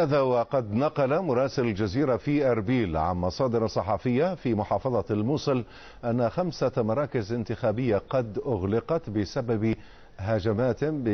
هذا وقد نقل مراسل الجزيرة في أربيل عن مصادر صحفية في محافظة الموصل أن خمسة مراكز انتخابية قد أغلقت بسبب هجمات